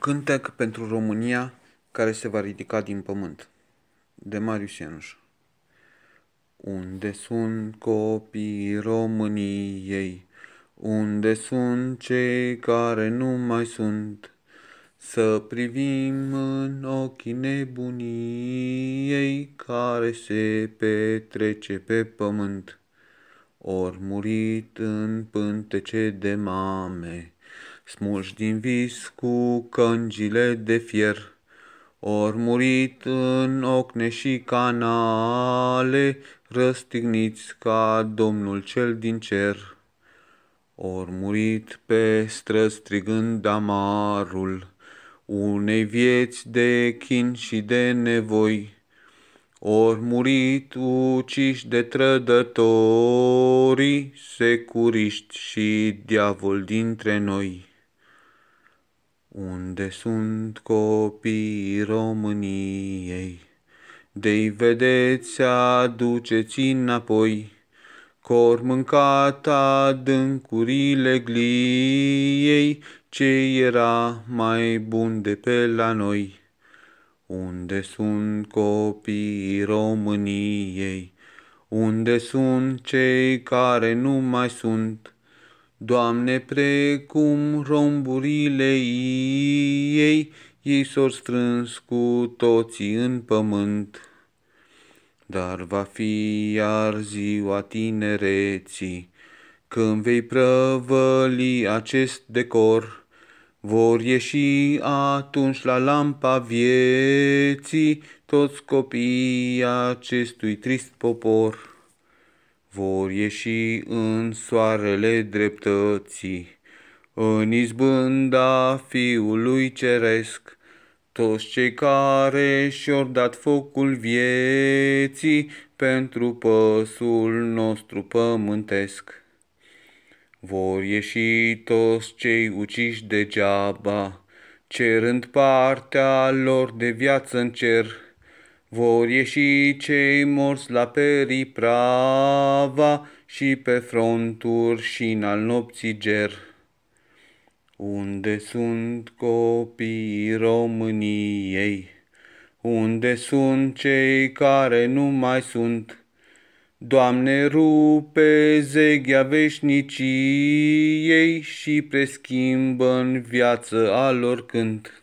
Cântec pentru România care se va ridica din pământ de Marius Ienuș Unde sunt copiii României? Unde sunt cei care nu mai sunt? Să privim în ochii nebuniei care se petrece pe pământ, ori murit în pântece de mame smulși din vis cu cângile de fier. Ori murit în ocne și canale, răstigniți ca Domnul cel din cer. Ori murit pe străzi strigând amarul unei vieți de chin și de nevoi, ori murit uciși de trădătorii, securiști și diavol dintre noi. Unde sunt copiii României? Dei vedeți, aduceți înapoi, Cor mâncat adâncurile gliei, Ce era mai bun de pe la noi. Unde sunt copiii României? Unde sunt cei care nu mai sunt? Doamne, precum romburile ei, ei s-au strâns cu toții în pământ. Dar va fi iar ziua tinereții, când vei prăvăli acest decor, vor ieși atunci la lampa vieții toți copiii acestui trist popor vor ieși în soarele dreptății, în izbânda Fiului Ceresc. Toți cei care și-au dat focul vieții pentru păsul nostru pământesc. Vor ieși toți cei uciși degeaba, cerând partea lor de viață în cer. Vor ieși cei morți la periprava și pe fronturi și în al nopții ger. Unde sunt copiii României? Unde sunt cei care nu mai sunt? Doamne, rupe zeghea veșniciei și preschimbă în viață alor oricând.